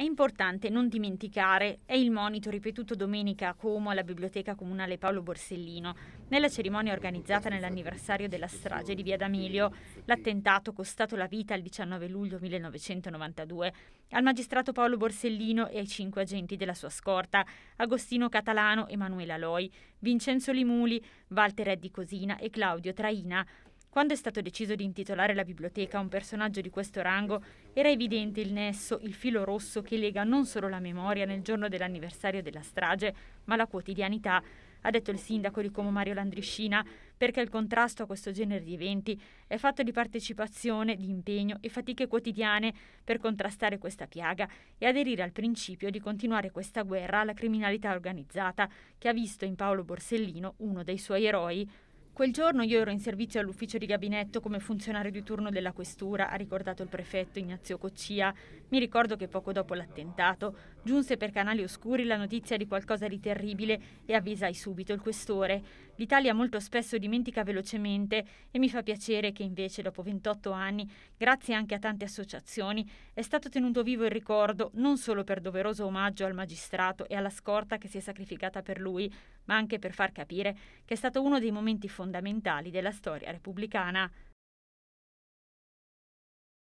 È importante non dimenticare, è il monito ripetuto domenica a Como alla Biblioteca Comunale Paolo Borsellino, nella cerimonia organizzata nell'anniversario della strage di Via D'Amelio, l'attentato costato la vita il 19 luglio 1992 al magistrato Paolo Borsellino e ai cinque agenti della sua scorta, Agostino Catalano, Emanuela Loi, Vincenzo Limuli, Walter Eddi Cosina e Claudio Traina, quando è stato deciso di intitolare la biblioteca a un personaggio di questo rango, era evidente il nesso, il filo rosso che lega non solo la memoria nel giorno dell'anniversario della strage, ma la quotidianità, ha detto il sindaco di Como Mario Landriscina, perché il contrasto a questo genere di eventi è fatto di partecipazione, di impegno e fatiche quotidiane per contrastare questa piaga e aderire al principio di continuare questa guerra alla criminalità organizzata, che ha visto in Paolo Borsellino uno dei suoi eroi. Quel giorno io ero in servizio all'ufficio di gabinetto come funzionario di turno della questura, ha ricordato il prefetto Ignazio Coccia. Mi ricordo che poco dopo l'attentato giunse per canali oscuri la notizia di qualcosa di terribile e avvisai subito il questore. L'Italia molto spesso dimentica velocemente e mi fa piacere che invece dopo 28 anni, grazie anche a tante associazioni, è stato tenuto vivo il ricordo non solo per doveroso omaggio al magistrato e alla scorta che si è sacrificata per lui, ma anche per far capire che è stato uno dei momenti fondamentali della storia repubblicana.